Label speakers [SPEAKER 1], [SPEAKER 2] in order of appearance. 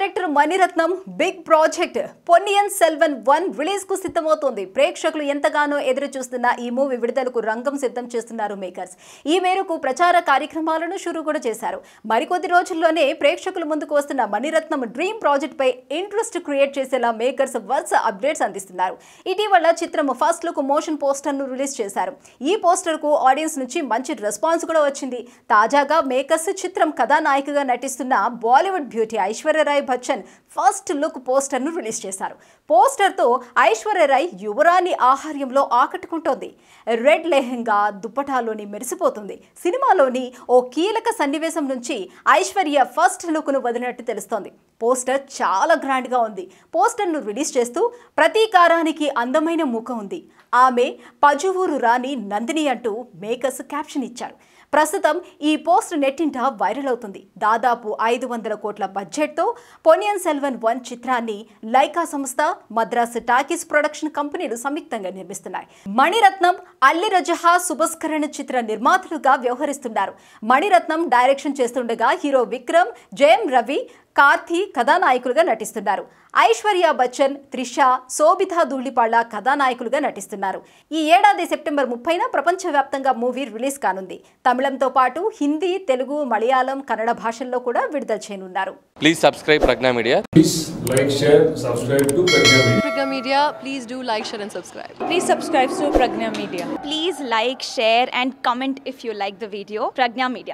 [SPEAKER 1] director Mani Ratnam big project Ponniyin Selvan one release కు సిద్ధమవుతోంది ప్రేక్షకులు ఎంతగానో ఎదురు చూస్తున్న ఈ మూవీ విడుదలకు రంగం సిద్ధం చేస్తున్నారు మేకర్స్ ఈ మేరకు ప్రచార కార్యక్రమాలను షురు కూడా చేశారు మరికొద్ది రోజుల్లోనే ప్రేక్షకుల ముందుకు వస్తున్న మణిరత్నం డ్రీమ్ ప్రాజెక్ట్ పై ఇంట్రెస్ట్ క్రియేట్ చేసేలా మేకర్స్ వర్స్ అప్డేట్స్ అందిస్తున్నారు ఇటీవల చిత్రం ఫస్ట్ లుక్ మోషన్ పోస్టర్ ను రిలీజ్ చేశారు ఈ పోస్టర్ కు ఆడియన్స్ నుంచి మంచి రెస్పాన్స్ కూడా వచ్చింది తాజాగా మేకర్స్ చిత్రం కథానాయికగా నటిస్తున్న Bollywood beauty Aishwarya Rai Bachchan first look పోస్టర్ను రిలీజ్ చేశారు పోస్టర్తో ఐశ్వర్యరాయ్ యువరాణి ఆహార్యంలో ఆకట్టుకుంటోంది రెడ్ లెహెంగా దుప్పటాలోని మెరిసిపోతుంది సినిమాలోని ఓ కీలక సన్నివేశం నుంచి ఐశ్వర్య ఫస్ట్ లుక్ను వదిలినట్టు తెలుస్తోంది పోస్టర్ చాలా గ్రాండ్గా ఉంది పోస్టర్ను రిలీజ్ చేస్తూ ప్రతీకారానికి అందమైన ముఖం ఉంది ఆమె పజువూరు రాణి నందిని అంటూ మేకర్స్ క్యాప్షన్ ఇచ్చారు ప్రస్తుతం ఈ పోస్ట్ నెట్టింట వైరల్ అవుతుంది దాదాపు ఐదు వందల కోట్ల బడ్జెట్తో పొనియన్ సెల్వన్ వన్ చిత్రాన్ని లైకా సంస్థ మద్రాసు టాకీస్ ప్రొడక్షన్ కంపెనీలు సంయుక్తంగా నిర్మిస్తున్నాయి మణిరత్నం అల్లి రజహా సుభస్కరణ చిత్ర నిర్మాతలుగా వ్యవహరిస్తున్నారు మణిరత్నం డైరెక్షన్ చేస్తుండగా హీరో విక్రమ్ జయం రవి కార్తీ కథానాయకులుగా నటిస్తున్నారు ఐశ్వర్య బచ్చన్ త్రిష శోభిత ధూళిపాళ్ల కథానాయకులుగా నటిస్తున్నారు ఈ ఏడాది సెప్టెంబర్ ముప్పైన ప్రపంచవ్యాప్తంగా మూవీ రిలీజ్ కానుంది తమిళంతో పాటు హిందీ తెలుగు మలయాళం కన్నడ భాషల్లో కూడా విడుదల చేయనున్నారు please subscribe Prajna media please like share subscribe to Prajna media Prajna media please do like share and subscribe please subscribe to Prajna media please like share and comment if you like the video Prajna media